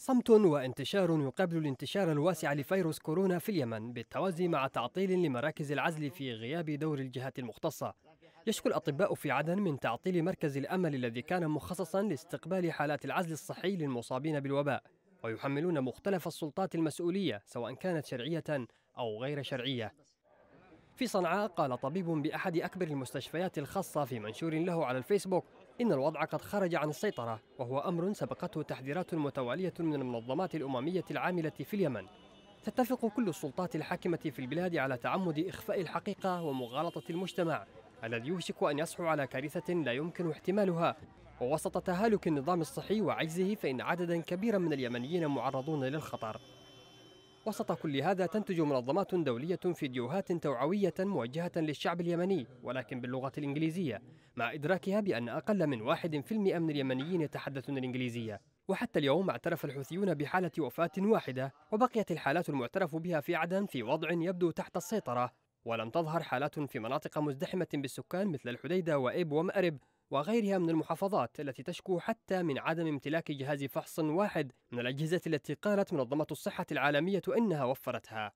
صمت وانتشار يقابل الانتشار الواسع لفيروس كورونا في اليمن بالتوازي مع تعطيل لمراكز العزل في غياب دور الجهات المختصة يشكو الأطباء في عدن من تعطيل مركز الأمل الذي كان مخصصا لاستقبال حالات العزل الصحي للمصابين بالوباء ويحملون مختلف السلطات المسؤولية سواء كانت شرعية أو غير شرعية في صنعاء قال طبيب بأحد أكبر المستشفيات الخاصة في منشور له على الفيسبوك إن الوضع قد خرج عن السيطرة وهو أمر سبقته تحذيرات متوالية من المنظمات الأممية العاملة في اليمن تتفق كل السلطات الحاكمة في البلاد على تعمد إخفاء الحقيقة ومغالطة المجتمع الذي يوشك أن يصحو على كارثة لا يمكن احتمالها ووسط تهالك النظام الصحي وعجزه فإن عددا كبيرا من اليمنيين معرضون للخطر وسط كل هذا تنتج منظمات دولية فيديوهات توعوية موجهة للشعب اليمني ولكن باللغة الإنجليزية مع إدراكها بأن أقل من 1% من اليمنيين يتحدثون الإنجليزية وحتى اليوم اعترف الحوثيون بحالة وفاة واحدة وبقيت الحالات المعترف بها في عدن في وضع يبدو تحت السيطرة ولم تظهر حالات في مناطق مزدحمة بالسكان مثل الحديدة وإب ومأرب وغيرها من المحافظات التي تشكو حتى من عدم امتلاك جهاز فحص واحد من الأجهزة التي قالت منظمة الصحة العالمية إنها وفرتها